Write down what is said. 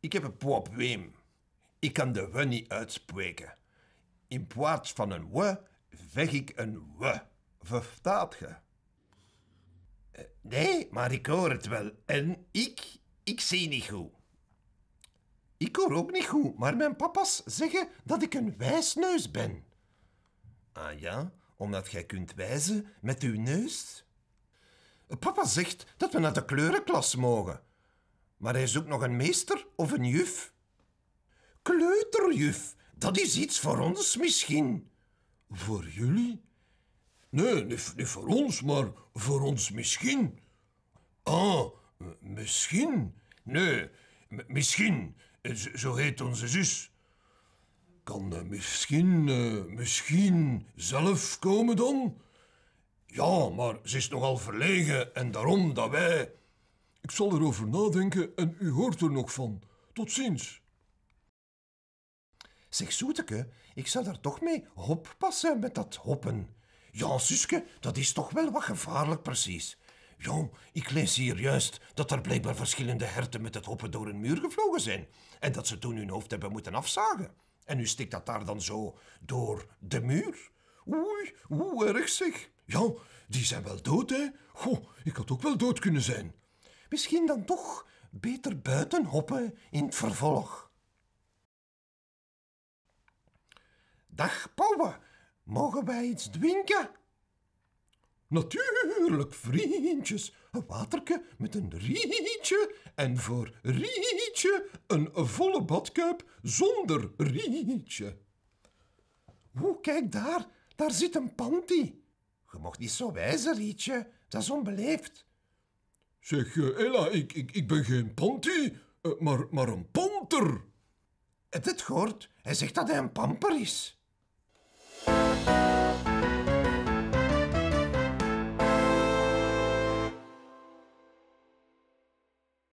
Ik heb een probleem. Ik kan de we niet uitspreken. In plaats van een we, zeg ik een we. Verstaat ge? Eh, nee, maar ik hoor het wel. En ik, ik zie niet goed. Ik hoor ook niet goed, maar mijn papa's zeggen dat ik een wijsneus ben. Ah ja, omdat jij kunt wijzen met uw neus? Eh, papa zegt dat we naar de kleurenklas mogen. Maar hij zoekt nog een meester of een juf. Kleuterjuf, dat is iets voor ons misschien. Voor jullie? Nee, niet, niet voor ons, maar voor ons misschien. Ah, misschien? Nee, misschien. Eh, zo heet onze zus. Kan misschien, eh, misschien zelf komen dan? Ja, maar ze is nogal verlegen en daarom dat wij... Ik zal erover nadenken en u hoort er nog van. Tot ziens. Zeg, zoeteke, ik zou daar toch mee hoppassen met dat hoppen. Ja, Suske, dat is toch wel wat gevaarlijk precies. Ja, ik lees hier juist dat er blijkbaar verschillende herten met het hoppen door een muur gevlogen zijn. En dat ze toen hun hoofd hebben moeten afzagen. En nu stikt dat daar dan zo door de muur. Oei, hoe erg zeg. Ja, die zijn wel dood, hè. Goh, ik had ook wel dood kunnen zijn. Misschien dan toch beter buiten hoppen in het vervolg. Dag, Pauwe. Mogen wij iets drinken? Natuurlijk, vriendjes. Een waterke met een rietje. En voor rietje een volle badkuip zonder rietje. Hoe, kijk daar. Daar zit een panty. Je mocht niet zo wijzen, rietje. Dat is onbeleefd. Zeg, eh, Ella, ik, ik, ik ben geen ponty, eh, maar, maar een ponter. Heb het gehoord? Hij zegt dat hij een pamper is.